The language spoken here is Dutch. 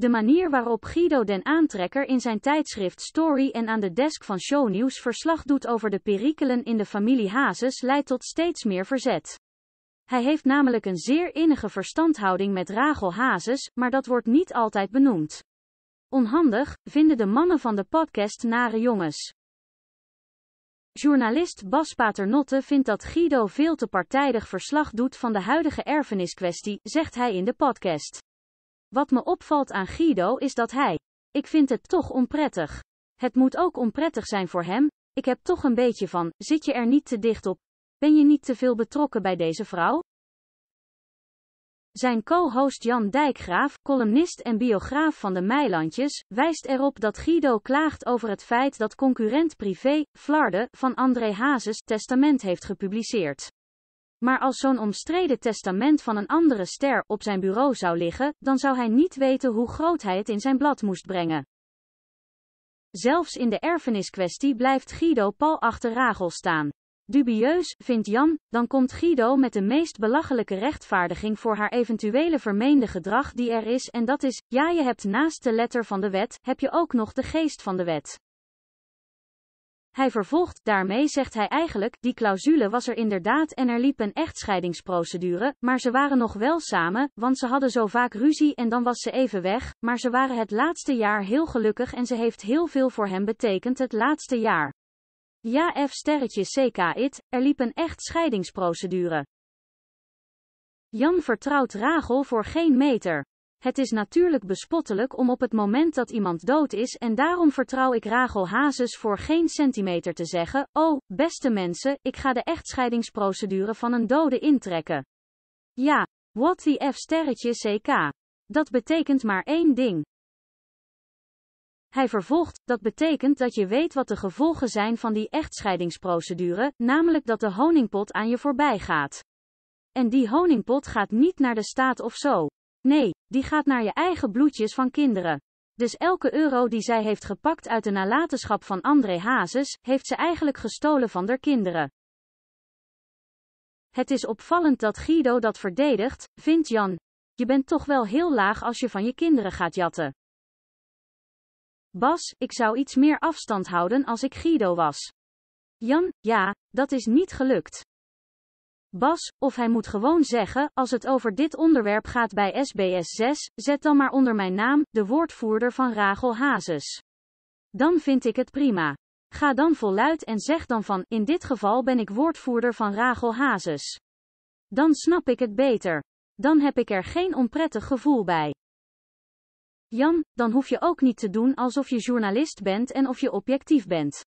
De manier waarop Guido den Aantrekker in zijn tijdschrift Story en aan de desk van Shownieuws verslag doet over de perikelen in de familie Hazes leidt tot steeds meer verzet. Hij heeft namelijk een zeer innige verstandhouding met Rachel Hazes, maar dat wordt niet altijd benoemd. Onhandig, vinden de mannen van de podcast nare jongens. Journalist Bas Paternotte vindt dat Guido veel te partijdig verslag doet van de huidige erfeniskwestie, zegt hij in de podcast. Wat me opvalt aan Guido is dat hij. Ik vind het toch onprettig. Het moet ook onprettig zijn voor hem. Ik heb toch een beetje van, zit je er niet te dicht op? Ben je niet te veel betrokken bij deze vrouw? Zijn co-host Jan Dijkgraaf, columnist en biograaf van de Meilandjes, wijst erop dat Guido klaagt over het feit dat concurrent privé, Flarde, van André Hazes, testament heeft gepubliceerd. Maar als zo'n omstreden testament van een andere ster op zijn bureau zou liggen, dan zou hij niet weten hoe groot hij het in zijn blad moest brengen. Zelfs in de erfeniskwestie blijft Guido pal achter Rachel staan. Dubieus, vindt Jan, dan komt Guido met de meest belachelijke rechtvaardiging voor haar eventuele vermeende gedrag die er is en dat is, ja je hebt naast de letter van de wet, heb je ook nog de geest van de wet. Hij vervolgt, daarmee zegt hij eigenlijk, die clausule was er inderdaad en er liep een echtscheidingsprocedure, maar ze waren nog wel samen, want ze hadden zo vaak ruzie en dan was ze even weg, maar ze waren het laatste jaar heel gelukkig en ze heeft heel veel voor hem betekend het laatste jaar. Ja F sterretje CK it, er liep een echtscheidingsprocedure. Jan vertrouwt Rachel voor geen meter. Het is natuurlijk bespottelijk om op het moment dat iemand dood is en daarom vertrouw ik Rachel Hazes voor geen centimeter te zeggen, oh, beste mensen, ik ga de echtscheidingsprocedure van een dode intrekken. Ja, what the F sterretje CK. Dat betekent maar één ding. Hij vervolgt, dat betekent dat je weet wat de gevolgen zijn van die echtscheidingsprocedure, namelijk dat de honingpot aan je voorbij gaat. En die honingpot gaat niet naar de staat of zo. Nee, die gaat naar je eigen bloedjes van kinderen. Dus elke euro die zij heeft gepakt uit de nalatenschap van André Hazes, heeft ze eigenlijk gestolen van haar kinderen. Het is opvallend dat Guido dat verdedigt, vindt Jan. Je bent toch wel heel laag als je van je kinderen gaat jatten. Bas, ik zou iets meer afstand houden als ik Guido was. Jan, ja, dat is niet gelukt. Bas, of hij moet gewoon zeggen, als het over dit onderwerp gaat bij SBS 6, zet dan maar onder mijn naam, de woordvoerder van Rachel Hazes. Dan vind ik het prima. Ga dan voluit en zeg dan van, in dit geval ben ik woordvoerder van Rachel Hazes. Dan snap ik het beter. Dan heb ik er geen onprettig gevoel bij. Jan, dan hoef je ook niet te doen alsof je journalist bent en of je objectief bent.